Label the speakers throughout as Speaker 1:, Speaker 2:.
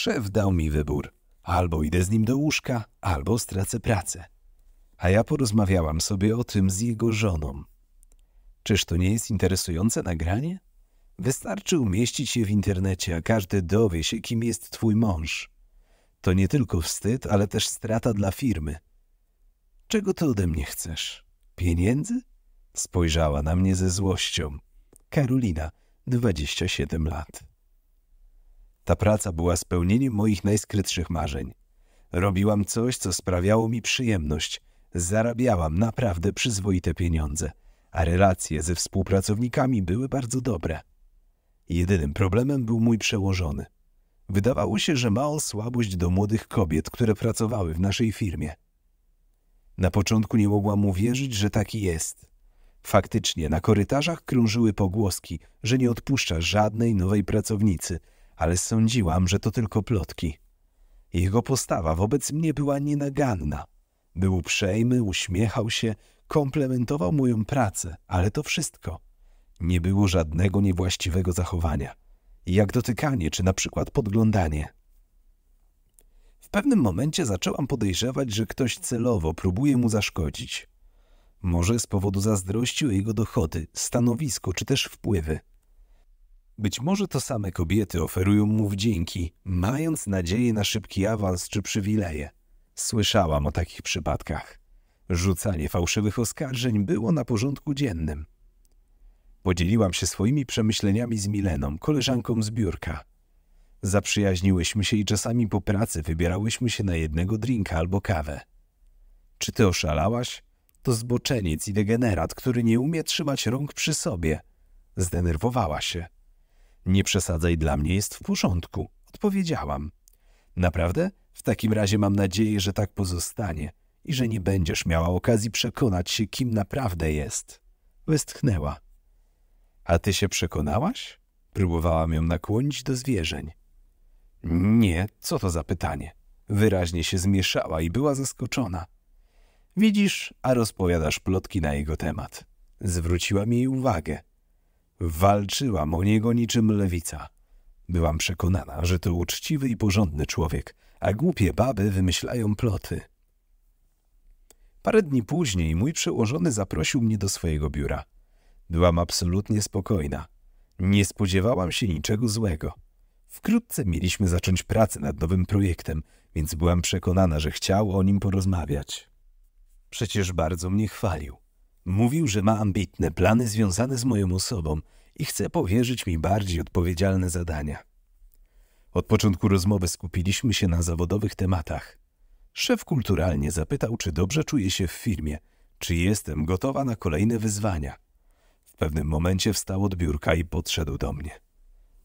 Speaker 1: Szef dał mi wybór. Albo idę z nim do łóżka, albo stracę pracę. A ja porozmawiałam sobie o tym z jego żoną. Czyż to nie jest interesujące nagranie? Wystarczy umieścić je w internecie, a każdy dowie się, kim jest twój mąż. To nie tylko wstyd, ale też strata dla firmy. Czego ty ode mnie chcesz? Pieniędzy? Spojrzała na mnie ze złością. Karolina, 27 lat. Ta praca była spełnieniem moich najskrytszych marzeń. Robiłam coś, co sprawiało mi przyjemność. Zarabiałam naprawdę przyzwoite pieniądze, a relacje ze współpracownikami były bardzo dobre. Jedynym problemem był mój przełożony. Wydawało się, że ma on słabość do młodych kobiet, które pracowały w naszej firmie. Na początku nie mogłam uwierzyć, że taki jest. Faktycznie na korytarzach krążyły pogłoski, że nie odpuszcza żadnej nowej pracownicy – ale sądziłam, że to tylko plotki. Jego postawa wobec mnie była nienaganna. Był uprzejmy, uśmiechał się, komplementował moją pracę, ale to wszystko. Nie było żadnego niewłaściwego zachowania, jak dotykanie czy na przykład podglądanie. W pewnym momencie zaczęłam podejrzewać, że ktoś celowo próbuje mu zaszkodzić. Może z powodu zazdrości o jego dochody, stanowisko czy też wpływy. Być może to same kobiety oferują mu wdzięki, mając nadzieję na szybki awans czy przywileje. Słyszałam o takich przypadkach. Rzucanie fałszywych oskarżeń było na porządku dziennym. Podzieliłam się swoimi przemyśleniami z Mileną, koleżanką z biurka. Zaprzyjaźniłyśmy się i czasami po pracy wybierałyśmy się na jednego drinka albo kawę. Czy ty oszalałaś? To zboczeniec i degenerat, który nie umie trzymać rąk przy sobie. Zdenerwowała się. Nie przesadzaj, dla mnie jest w porządku, odpowiedziałam. Naprawdę? W takim razie mam nadzieję, że tak pozostanie i że nie będziesz miała okazji przekonać się, kim naprawdę jest. Westchnęła. A ty się przekonałaś? Próbowałam ją nakłonić do zwierzeń. Nie, co to za pytanie? Wyraźnie się zmieszała i była zaskoczona. Widzisz, a rozpowiadasz plotki na jego temat. Zwróciłam jej uwagę. Walczyłam o niego niczym lewica. Byłam przekonana, że to uczciwy i porządny człowiek, a głupie baby wymyślają ploty. Parę dni później mój przełożony zaprosił mnie do swojego biura. Byłam absolutnie spokojna. Nie spodziewałam się niczego złego. Wkrótce mieliśmy zacząć pracę nad nowym projektem, więc byłam przekonana, że chciał o nim porozmawiać. Przecież bardzo mnie chwalił. Mówił, że ma ambitne plany związane z moją osobą i chce powierzyć mi bardziej odpowiedzialne zadania. Od początku rozmowy skupiliśmy się na zawodowych tematach. Szef kulturalnie zapytał, czy dobrze czuję się w firmie, czy jestem gotowa na kolejne wyzwania. W pewnym momencie wstał od biurka i podszedł do mnie.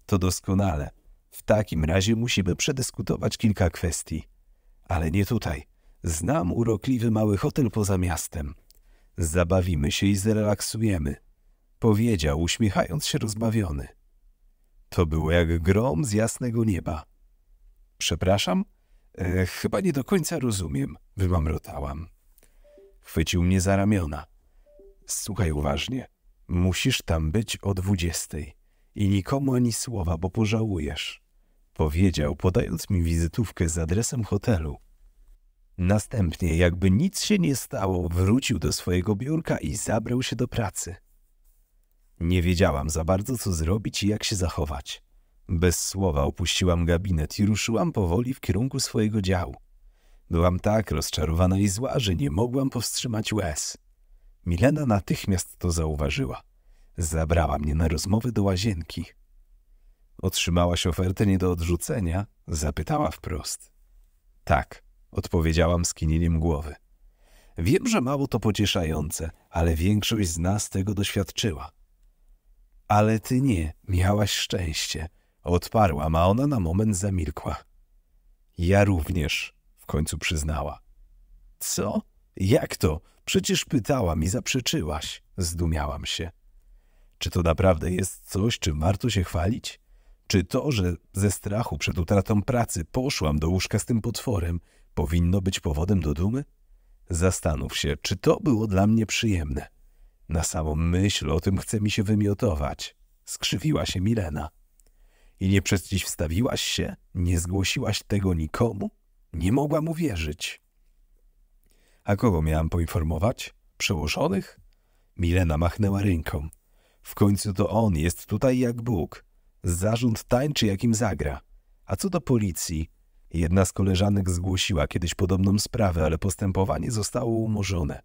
Speaker 1: To doskonale. W takim razie musimy przedyskutować kilka kwestii. Ale nie tutaj. Znam urokliwy mały hotel poza miastem. Zabawimy się i zrelaksujemy, powiedział, uśmiechając się rozbawiony. To było jak grom z jasnego nieba. Przepraszam? E, chyba nie do końca rozumiem, wymamrotałam. Chwycił mnie za ramiona. Słuchaj uważnie. Musisz tam być o dwudziestej i nikomu ani słowa, bo pożałujesz. Powiedział, podając mi wizytówkę z adresem hotelu, Następnie, jakby nic się nie stało, wrócił do swojego biurka i zabrał się do pracy. Nie wiedziałam za bardzo, co zrobić i jak się zachować. Bez słowa opuściłam gabinet i ruszyłam powoli w kierunku swojego działu. Byłam tak rozczarowana i zła, że nie mogłam powstrzymać łez. Milena natychmiast to zauważyła. Zabrała mnie na rozmowę do łazienki. Otrzymałaś ofertę nie do odrzucenia? Zapytała wprost. Tak, odpowiedziałam skinieniem głowy. Wiem, że mało to pocieszające, ale większość z nas tego doświadczyła. Ale ty nie, miałaś szczęście. Odparłam, a ona na moment zamilkła. Ja również, w końcu przyznała. Co? Jak to? Przecież pytałam i zaprzeczyłaś. Zdumiałam się. Czy to naprawdę jest coś, czym warto się chwalić? Czy to, że ze strachu przed utratą pracy poszłam do łóżka z tym potworem, powinno być powodem do dumy? Zastanów się, czy to było dla mnie przyjemne. Na samą myśl o tym chce mi się wymiotować. Skrzywiła się Milena. I nie przeciwstawiłaś się? Nie zgłosiłaś tego nikomu? Nie mogłam uwierzyć. A kogo miałam poinformować? Przełożonych? Milena machnęła ręką. W końcu to on jest tutaj jak Bóg. Zarząd tańczy, jakim zagra. A co do policji, Jedna z koleżanek zgłosiła kiedyś podobną sprawę, ale postępowanie zostało umorzone.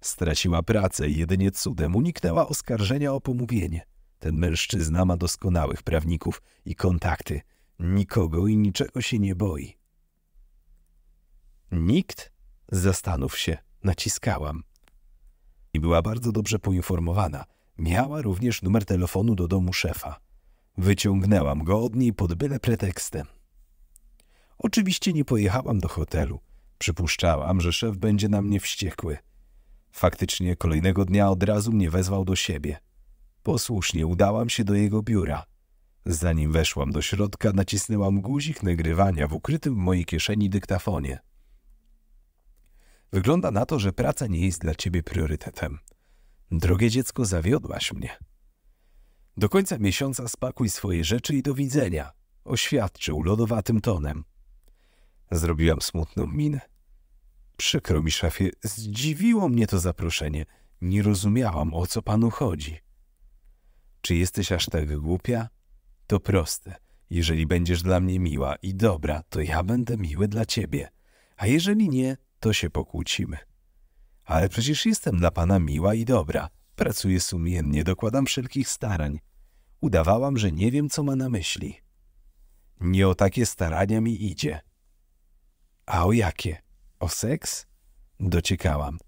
Speaker 1: Straciła pracę i jedynie cudem uniknęła oskarżenia o pomówienie. Ten mężczyzna ma doskonałych prawników i kontakty. Nikogo i niczego się nie boi. Nikt? Zastanów się. Naciskałam. I była bardzo dobrze poinformowana. Miała również numer telefonu do domu szefa. Wyciągnęłam go od niej pod byle pretekstem. Oczywiście nie pojechałam do hotelu. Przypuszczałam, że szef będzie na mnie wściekły. Faktycznie kolejnego dnia od razu mnie wezwał do siebie. Posłusznie udałam się do jego biura. Zanim weszłam do środka, nacisnęłam guzik nagrywania w ukrytym w mojej kieszeni dyktafonie. Wygląda na to, że praca nie jest dla ciebie priorytetem. Drogie dziecko, zawiodłaś mnie. Do końca miesiąca spakuj swoje rzeczy i do widzenia, oświadczył lodowatym tonem. Zrobiłam smutną minę. Przykro mi, szefie, zdziwiło mnie to zaproszenie. Nie rozumiałam, o co panu chodzi. Czy jesteś aż tak głupia? To proste. Jeżeli będziesz dla mnie miła i dobra, to ja będę miły dla ciebie. A jeżeli nie, to się pokłócimy. Ale przecież jestem dla pana miła i dobra. Pracuję sumiennie, dokładam wszelkich starań. Udawałam, że nie wiem, co ma na myśli. Nie o takie starania mi idzie. A o jakie? O seks? Dociekałam.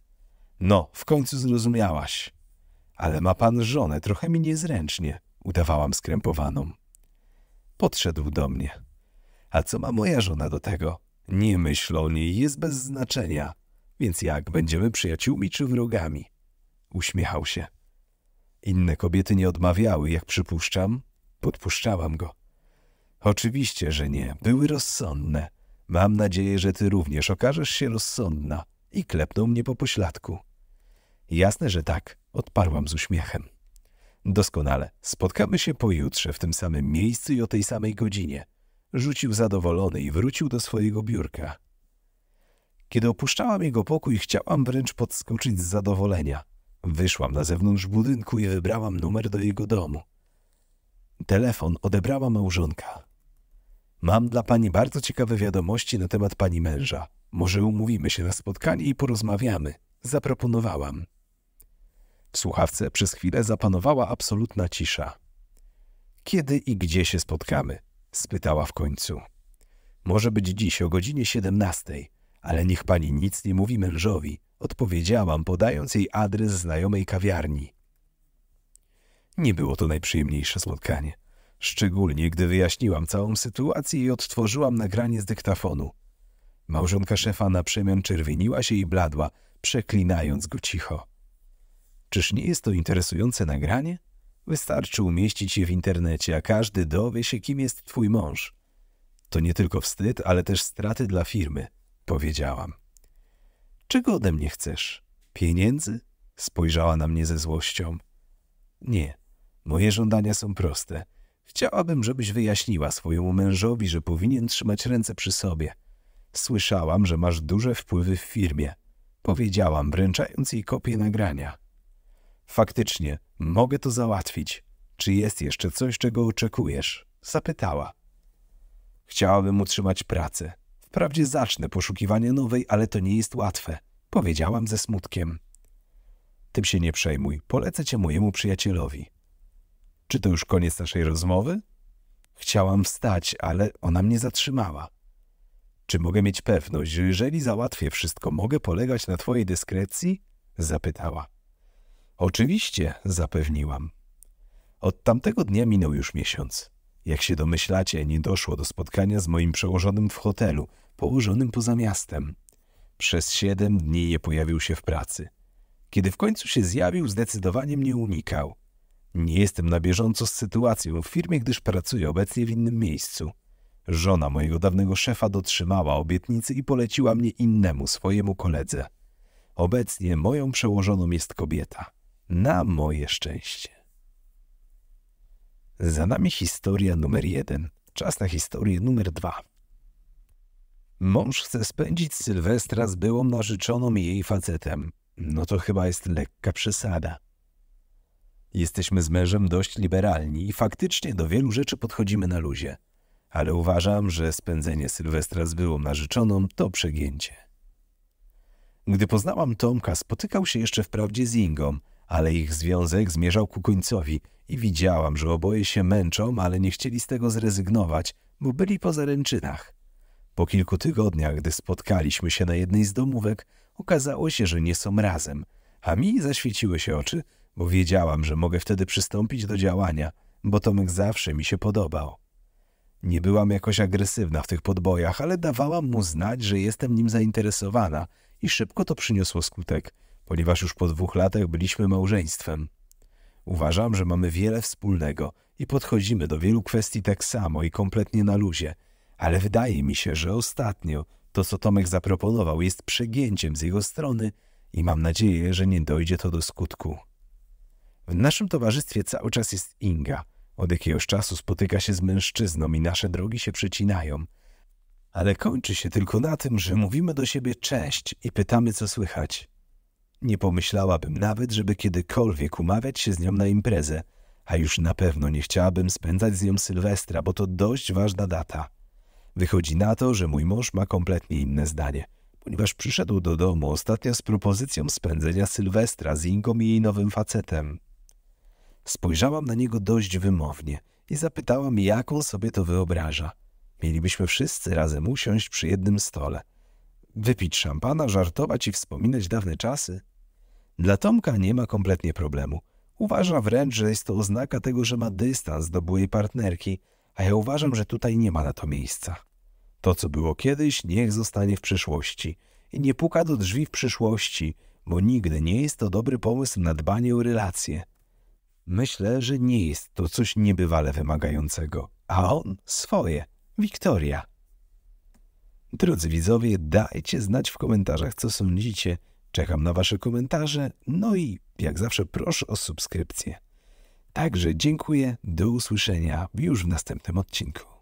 Speaker 1: No, w końcu zrozumiałaś. Ale ma pan żonę, trochę mi niezręcznie, udawałam skrępowaną. Podszedł do mnie. A co ma moja żona do tego? Nie myśl o niej, jest bez znaczenia. Więc jak, będziemy przyjaciółmi czy wrogami? Uśmiechał się. Inne kobiety nie odmawiały, jak przypuszczam. Podpuszczałam go. Oczywiście, że nie. Były rozsądne. Mam nadzieję, że ty również okażesz się rozsądna i klepnął mnie po pośladku. Jasne, że tak, odparłam z uśmiechem. Doskonale, spotkamy się pojutrze w tym samym miejscu i o tej samej godzinie. Rzucił zadowolony i wrócił do swojego biurka. Kiedy opuszczałam jego pokój, chciałam wręcz podskoczyć z zadowolenia. Wyszłam na zewnątrz budynku i wybrałam numer do jego domu. Telefon odebrała małżonka. Mam dla pani bardzo ciekawe wiadomości na temat pani męża. Może umówimy się na spotkanie i porozmawiamy. Zaproponowałam. W słuchawce przez chwilę zapanowała absolutna cisza. Kiedy i gdzie się spotkamy? spytała w końcu. Może być dziś o godzinie siedemnastej, ale niech pani nic nie mówi mężowi, odpowiedziałam, podając jej adres znajomej kawiarni. Nie było to najprzyjemniejsze spotkanie. Szczególnie, gdy wyjaśniłam całą sytuację i odtworzyłam nagranie z dyktafonu. Małżonka szefa na przemian czerwieniła się i bladła, przeklinając go cicho. Czyż nie jest to interesujące nagranie? Wystarczy umieścić je w internecie, a każdy dowie się, kim jest twój mąż. To nie tylko wstyd, ale też straty dla firmy, powiedziałam. Czego ode mnie chcesz? Pieniędzy? Spojrzała na mnie ze złością. Nie, moje żądania są proste – Chciałabym, żebyś wyjaśniła swojemu mężowi, że powinien trzymać ręce przy sobie. Słyszałam, że masz duże wpływy w firmie. Powiedziałam, wręczając jej kopię nagrania. Faktycznie, mogę to załatwić. Czy jest jeszcze coś, czego oczekujesz? Zapytała. Chciałabym utrzymać pracę. Wprawdzie zacznę poszukiwanie nowej, ale to nie jest łatwe. Powiedziałam ze smutkiem. Tym się nie przejmuj, polecę cię mojemu przyjacielowi. Czy to już koniec naszej rozmowy? Chciałam wstać, ale ona mnie zatrzymała. Czy mogę mieć pewność, że jeżeli załatwię wszystko, mogę polegać na twojej dyskrecji? Zapytała. Oczywiście, zapewniłam. Od tamtego dnia minął już miesiąc. Jak się domyślacie, nie doszło do spotkania z moim przełożonym w hotelu, położonym poza miastem. Przez siedem dni nie pojawił się w pracy. Kiedy w końcu się zjawił, zdecydowanie mnie unikał. Nie jestem na bieżąco z sytuacją w firmie, gdyż pracuję obecnie w innym miejscu. Żona mojego dawnego szefa dotrzymała obietnicy i poleciła mnie innemu, swojemu koledze. Obecnie moją przełożoną jest kobieta. Na moje szczęście. Za nami historia numer jeden. Czas na historię numer dwa. Mąż chce spędzić Sylwestra z byłą narzeczoną i jej facetem. No to chyba jest lekka przesada. Jesteśmy z mężem dość liberalni i faktycznie do wielu rzeczy podchodzimy na luzie. Ale uważam, że spędzenie Sylwestra z byłą narzeczoną to przegięcie. Gdy poznałam Tomka, spotykał się jeszcze wprawdzie z Ingą, ale ich związek zmierzał ku końcowi i widziałam, że oboje się męczą, ale nie chcieli z tego zrezygnować, bo byli po zaręczynach. Po kilku tygodniach, gdy spotkaliśmy się na jednej z domówek, okazało się, że nie są razem, a mi zaświeciły się oczy, bo wiedziałam, że mogę wtedy przystąpić do działania, bo Tomek zawsze mi się podobał. Nie byłam jakoś agresywna w tych podbojach, ale dawałam mu znać, że jestem nim zainteresowana i szybko to przyniosło skutek, ponieważ już po dwóch latach byliśmy małżeństwem. Uważam, że mamy wiele wspólnego i podchodzimy do wielu kwestii tak samo i kompletnie na luzie, ale wydaje mi się, że ostatnio to, co Tomek zaproponował, jest przegięciem z jego strony i mam nadzieję, że nie dojdzie to do skutku. W naszym towarzystwie cały czas jest Inga. Od jakiegoś czasu spotyka się z mężczyzną i nasze drogi się przecinają. Ale kończy się tylko na tym, że mówimy do siebie cześć i pytamy, co słychać. Nie pomyślałabym nawet, żeby kiedykolwiek umawiać się z nią na imprezę, a już na pewno nie chciałabym spędzać z nią Sylwestra, bo to dość ważna data. Wychodzi na to, że mój mąż ma kompletnie inne zdanie, ponieważ przyszedł do domu ostatnio z propozycją spędzenia Sylwestra z Ingą i jej nowym facetem. Spojrzałam na niego dość wymownie i zapytałam, jak on sobie to wyobraża. Mielibyśmy wszyscy razem usiąść przy jednym stole. Wypić szampana, żartować i wspominać dawne czasy? Dla Tomka nie ma kompletnie problemu. Uważa wręcz, że jest to oznaka tego, że ma dystans do byłej partnerki, a ja uważam, że tutaj nie ma na to miejsca. To, co było kiedyś, niech zostanie w przyszłości. I nie puka do drzwi w przyszłości, bo nigdy nie jest to dobry pomysł na dbanie o relacje. Myślę, że nie jest to coś niebywale wymagającego, a on swoje. Wiktoria. Drodzy widzowie, dajcie znać w komentarzach, co sądzicie. Czekam na wasze komentarze, no i jak zawsze proszę o subskrypcję. Także dziękuję, do usłyszenia już w następnym odcinku.